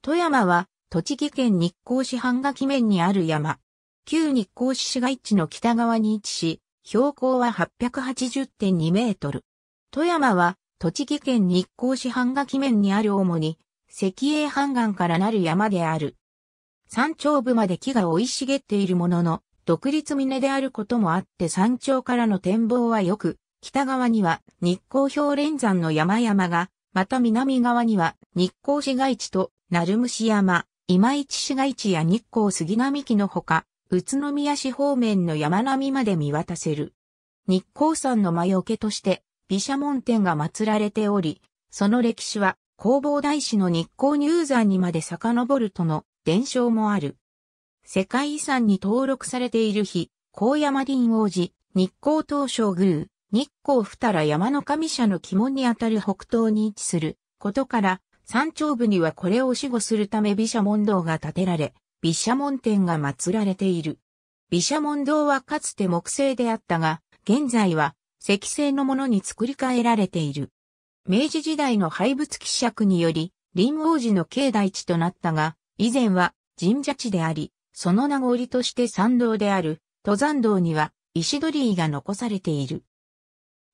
富山は、栃木県日光市半垣面にある山。旧日光市市街地の北側に位置し、標高は880.2メートル。富山は、栃木県日光市半垣面にある主に、石英半岩からなる山である。山頂部まで木が生い茂っているものの、独立峰であることもあって山頂からの展望は良く、北側には日光氷連山の山々がまた南側には日光市街地と鳴虫山、今市市街地や日光杉並木のほか、宇都宮市方面の山並みまで見渡せる。日光山の魔除けとして、毘沙門天が祀られており、その歴史は弘法大師の日光入山にまで遡るとの伝承もある。世界遺産に登録されている日、高山林王寺、日光東照宮、日光二たら山の神社の鬼門にあたる北東に位置することから、山頂部にはこれを守護するため毘沙門堂が建てられ、毘沙門天が祀られている。毘沙門堂はかつて木製であったが、現在は石製のものに作り変えられている。明治時代の廃仏希釈により、林王寺の境内地となったが、以前は神社地であり、その名残として山道である登山道には石鳥居が残されている。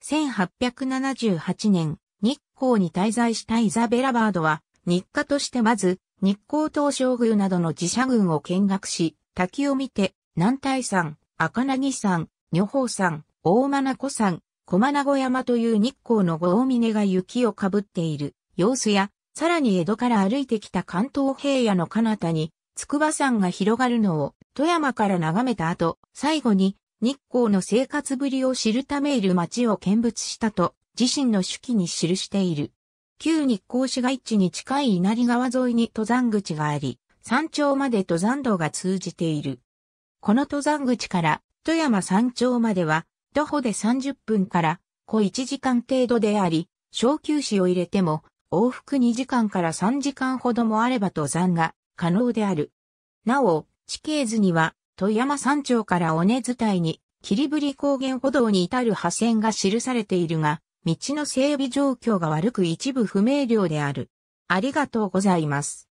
1878年、日光に滞在したイザベラ・バードは、日課としてまず、日光東照宮などの自社群を見学し、滝を見て、南大山、赤なぎ山、女宝山、大間子山、小名子山という日光の五大峰が雪をかぶっている様子や、さらに江戸から歩いてきた関東平野の彼方に、筑波山が広がるのを富山から眺めた後、最後に日光の生活ぶりを知るためいる町を見物したと、自身の手記に記している。旧日光市街地に近い稲荷川沿いに登山口があり、山頂まで登山道が通じている。この登山口から富山山頂までは、徒歩で30分から小1時間程度であり、小休止を入れても往復2時間から3時間ほどもあれば登山が可能である。なお、地形図には富山山頂から尾根伝いに霧振高原歩道に至る破線が記されているが、道の整備状況が悪く一部不明瞭である。ありがとうございます。